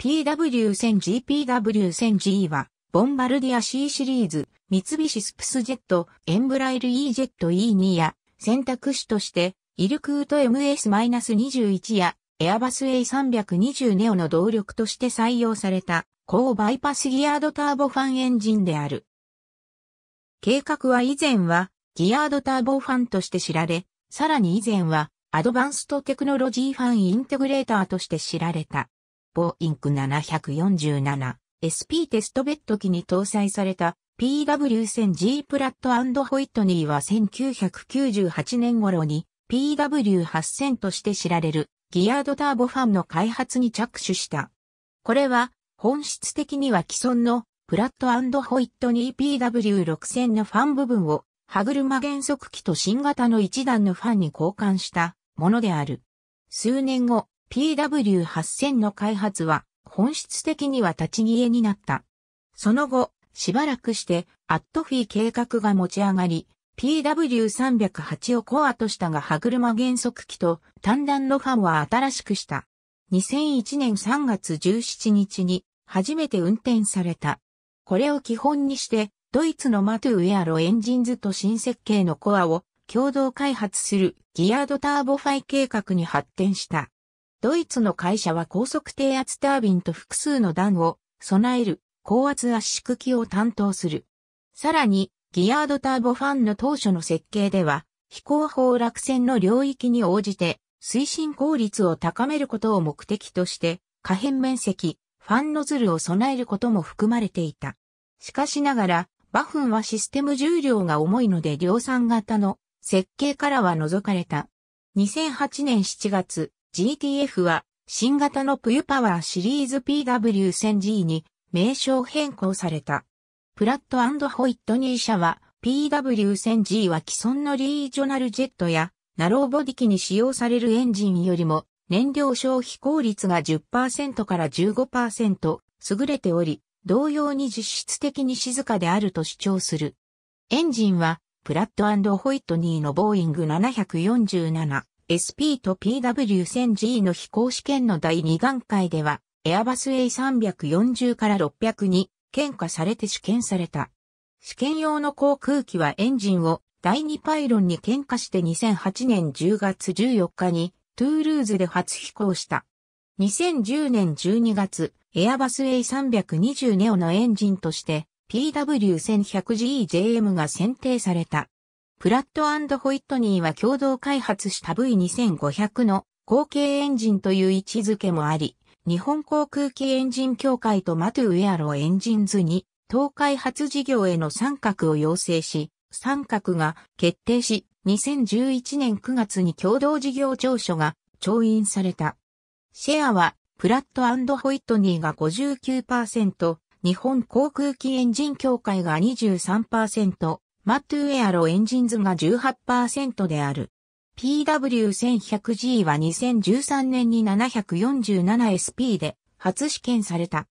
PW1000G PW1000G は、ボンバルディア C シリーズ、三菱スプスジェット、エンブライル E ジェット E2 や、選択肢として、イルクート MS-21 や、エアバス A320 ネオの動力として採用された、高バイパスギアードターボファンエンジンである。計画は以前は、ギアードターボファンとして知られ、さらに以前は、アドバンストテクノロジーファンインテグレーターとして知られた。ボーインク 747SP テストベッド機に搭載された PW1000G プラットホイットニーは1998年頃に PW8000 として知られるギアードターボファンの開発に着手した。これは本質的には既存のプラットホイットニー PW6000 のファン部分を歯車減速機と新型の一段のファンに交換したものである。数年後、PW8000 の開発は本質的には立ち消えになった。その後、しばらくして、アットフィー計画が持ち上がり、PW308 をコアとしたが歯車減速機と単弾のファンは新しくした。2001年3月17日に初めて運転された。これを基本にして、ドイツのマトゥウェアロエンジンズと新設計のコアを共同開発するギアードターボファイ計画に発展した。ドイツの会社は高速低圧タービンと複数の段を備える高圧圧縮機を担当する。さらに、ギアードターボファンの当初の設計では、飛行法落線の領域に応じて、推進効率を高めることを目的として、可変面積、ファンノズルを備えることも含まれていた。しかしながら、バフンはシステム重量が重いので量産型の設計からは除かれた。2008年7月、GTF は新型のプユパワーシリーズ PW1000G に名称変更された。プラットホイットニー社は PW1000G は既存のリージョナルジェットやナローボディ機に使用されるエンジンよりも燃料消費効率が10%から15%優れており、同様に実質的に静かであると主張する。エンジンはプラットホイットニーのボーイング747 SP と PW1000G の飛行試験の第2段階では、エアバス A340 から600に、喧嘩されて試験された。試験用の航空機はエンジンを第2パイロンに喧嘩して2008年10月14日にトゥールーズで初飛行した。2010年12月、エアバス A320 ネオのエンジンとして PW1100GEJM が選定された。プラットホイットニーは共同開発した V2500 の後継エンジンという位置づけもあり、日本航空機エンジン協会とマトゥウェアロエンジンズに、東開発事業への参画を要請し、参画が決定し、2011年9月に共同事業調書が調印された。シェアは、プラットホイットニーが59%、日本航空機エンジン協会が23%、マットゥエアロエンジンズが18%である。PW1100G は2013年に 747SP で初試験された。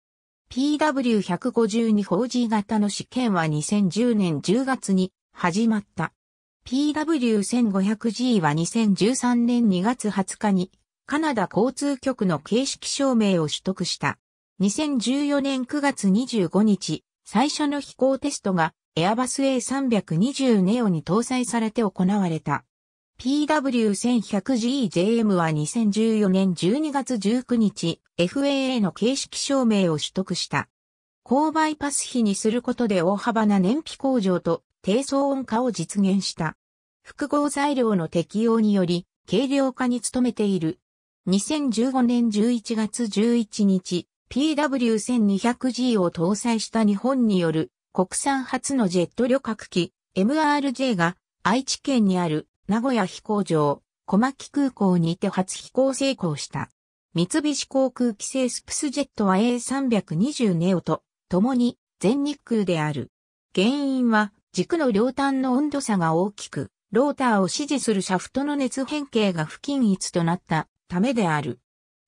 PW152 4G 型の試験は2010年10月に始まった。PW1500G は2013年2月20日にカナダ交通局の形式証明を取得した。2014年9月25日、最初の飛行テストがエアバス A320 ネオに搭載されて行われた。PW1100GJM は2014年12月19日、FAA の形式証明を取得した。購買パス費にすることで大幅な燃費向上と低騒音化を実現した。複合材料の適用により、軽量化に努めている。2015年11月11日、PW1200G を搭載した日本による国産初のジェット旅客機 MRJ が愛知県にある名古屋飛行場小牧空港にて初飛行成功した。三菱航空機製スプスジェットは A320 ネオと共に全日空である。原因は軸の両端の温度差が大きく、ローターを支持するシャフトの熱変形が不均一となったためである。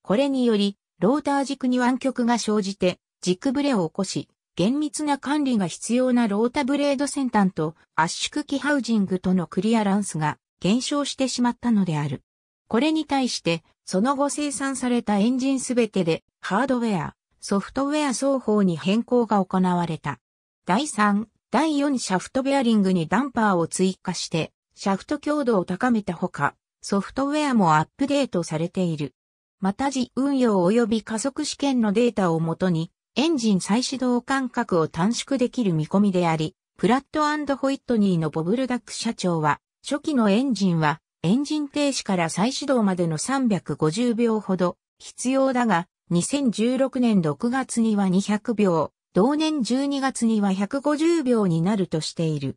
これにより、ローター軸に湾曲が生じて軸ブレを起こし、厳密な管理が必要なロータブレード先端と圧縮機ハウジングとのクリアランスが減少してしまったのである。これに対して、その後生産されたエンジンすべてで、ハードウェア、ソフトウェア双方に変更が行われた。第3、第4シャフトベアリングにダンパーを追加して、シャフト強度を高めたほか、ソフトウェアもアップデートされている。また時運用及び加速試験のデータをもとに、エンジン再始動間隔を短縮できる見込みであり、プラットホイットニーのボブルダック社長は、初期のエンジンは、エンジン停止から再始動までの350秒ほど必要だが、2016年6月には200秒、同年12月には150秒になるとしている。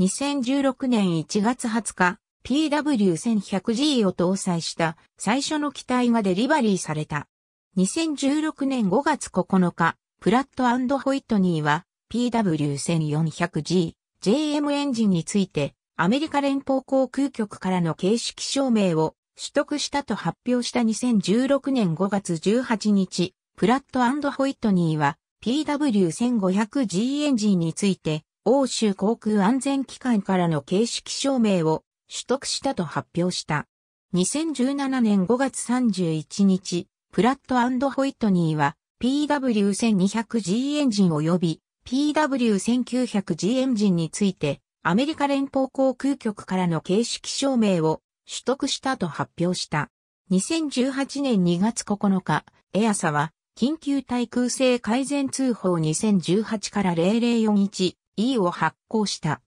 2016年1月20日、PW1100G を搭載した最初の機体がデリバリーされた。2016年5月9日、プラットホイットニーは PW1400G JM エンジンについてアメリカ連邦航空局からの形式証明を取得したと発表した2016年5月18日、プラットホイットニーは PW1500G エンジンについて欧州航空安全機関からの形式証明を取得したと発表した。2017年5月31日、プラットホイットニーは PW1200G エンジン及び PW1900G エンジンについてアメリカ連邦航空局からの形式証明を取得したと発表した。2018年2月9日、エアサは緊急対空性改善通報2018から0041 E を発行した。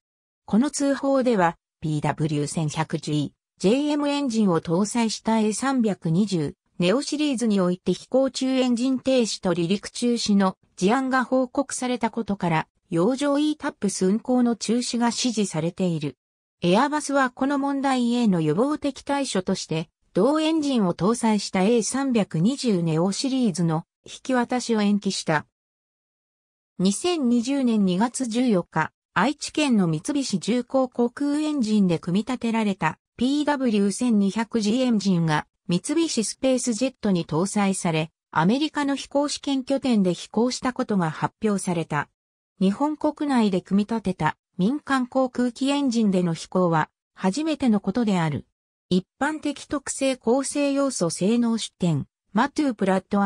この通報では PW1100G、JM エンジンを搭載した A320、ネオシリーズにおいて飛行中エンジン停止と離陸中止の事案が報告されたことから、洋上 E タップス運行の中止が指示されている。エアバスはこの問題への予防的対処として、同エンジンを搭載した A320 ネオシリーズの引き渡しを延期した。2020年2月14日、愛知県の三菱重工航空エンジンで組み立てられた PW1200G エンジンが三菱スペースジェットに搭載され、アメリカの飛行試験拠点で飛行したことが発表された。日本国内で組み立てた民間航空機エンジンでの飛行は初めてのことである。一般的特性構成要素性能出典、マトゥープラット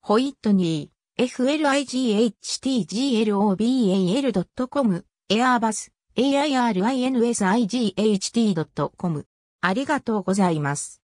ホイットニー、FLIGHTGLOBAL.com、エアーバス、AIRINSIGHT.com。ありがとうございます。